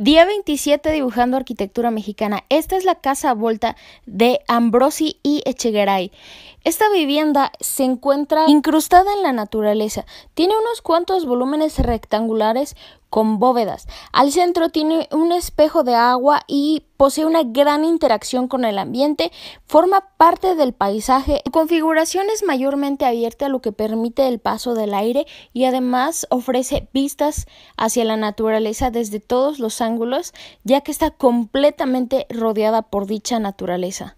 Día 27 dibujando arquitectura mexicana. Esta es la casa Volta de Ambrosi y Echegaray. Esta vivienda se encuentra incrustada en la naturaleza. Tiene unos cuantos volúmenes rectangulares con bóvedas. Al centro tiene un espejo de agua y posee una gran interacción con el ambiente, forma parte del paisaje. Su configuración es mayormente abierta, lo que permite el paso del aire y además ofrece vistas hacia la naturaleza desde todos los ángulos, ya que está completamente rodeada por dicha naturaleza.